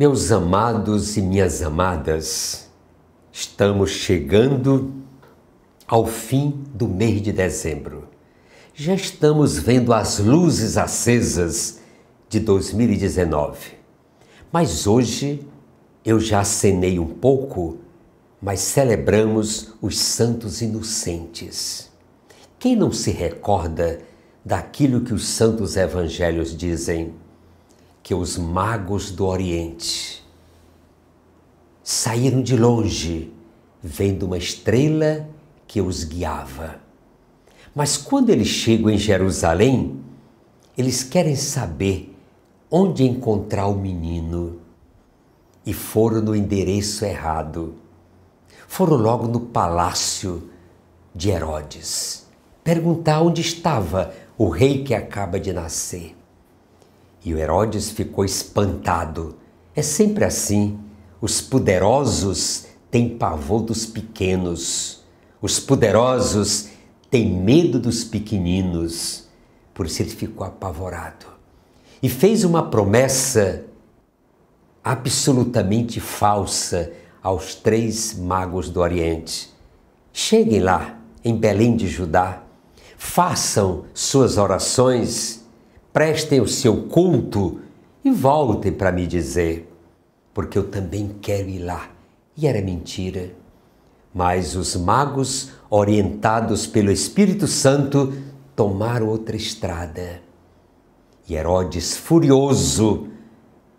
Meus amados e minhas amadas, estamos chegando ao fim do mês de dezembro. Já estamos vendo as luzes acesas de 2019. Mas hoje eu já acenei um pouco, mas celebramos os santos inocentes. Quem não se recorda daquilo que os santos evangelhos dizem? que os magos do Oriente saíram de longe, vendo uma estrela que os guiava. Mas quando eles chegam em Jerusalém, eles querem saber onde encontrar o menino e foram no endereço errado. Foram logo no palácio de Herodes perguntar onde estava o rei que acaba de nascer. E o Herodes ficou espantado. É sempre assim. Os poderosos têm pavor dos pequenos. Os poderosos têm medo dos pequeninos. Por isso ele ficou apavorado. E fez uma promessa absolutamente falsa aos três magos do Oriente. Cheguem lá, em Belém de Judá, façam suas orações prestem o seu culto e voltem para me dizer, porque eu também quero ir lá. E era mentira. Mas os magos, orientados pelo Espírito Santo, tomaram outra estrada. E Herodes, furioso,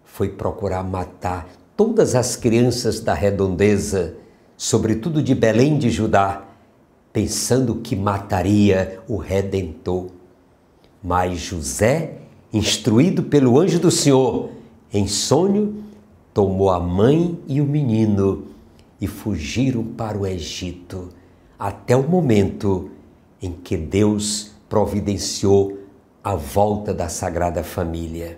foi procurar matar todas as crianças da redondeza, sobretudo de Belém de Judá, pensando que mataria o Redentor. Mas José, instruído pelo anjo do Senhor, em sonho, tomou a mãe e o menino e fugiram para o Egito, até o momento em que Deus providenciou a volta da Sagrada Família.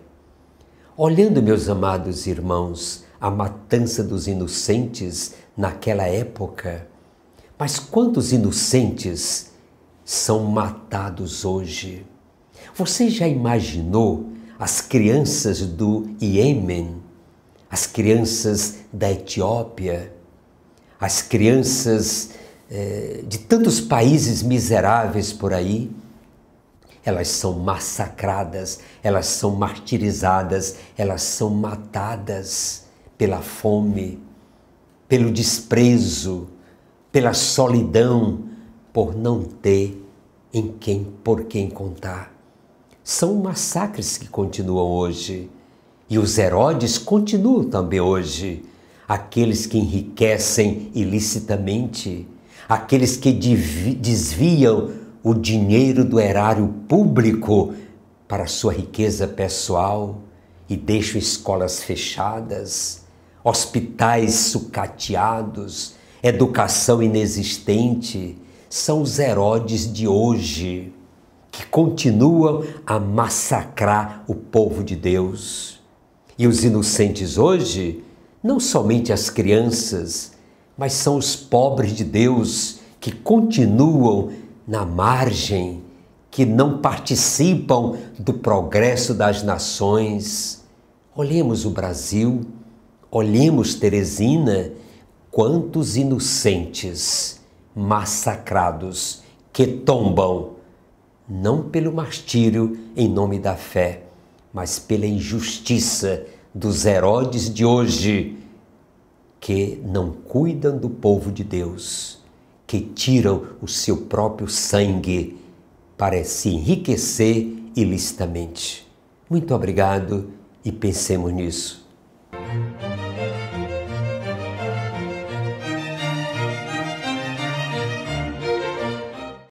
Olhando, meus amados irmãos, a matança dos inocentes naquela época, mas quantos inocentes são matados hoje? Você já imaginou as crianças do Iêmen, as crianças da Etiópia, as crianças eh, de tantos países miseráveis por aí? Elas são massacradas, elas são martirizadas, elas são matadas pela fome, pelo desprezo, pela solidão, por não ter em quem, por quem contar são massacres que continuam hoje. E os Herodes continuam também hoje. Aqueles que enriquecem ilicitamente, aqueles que desviam o dinheiro do erário público para sua riqueza pessoal e deixam escolas fechadas, hospitais sucateados, educação inexistente, são os Herodes de hoje que continuam a massacrar o povo de Deus. E os inocentes hoje, não somente as crianças, mas são os pobres de Deus que continuam na margem, que não participam do progresso das nações. Olhemos o Brasil, olhemos Teresina, quantos inocentes massacrados que tombam não pelo martírio em nome da fé, mas pela injustiça dos Herodes de hoje, que não cuidam do povo de Deus, que tiram o seu próprio sangue para se enriquecer ilicitamente. Muito obrigado e pensemos nisso.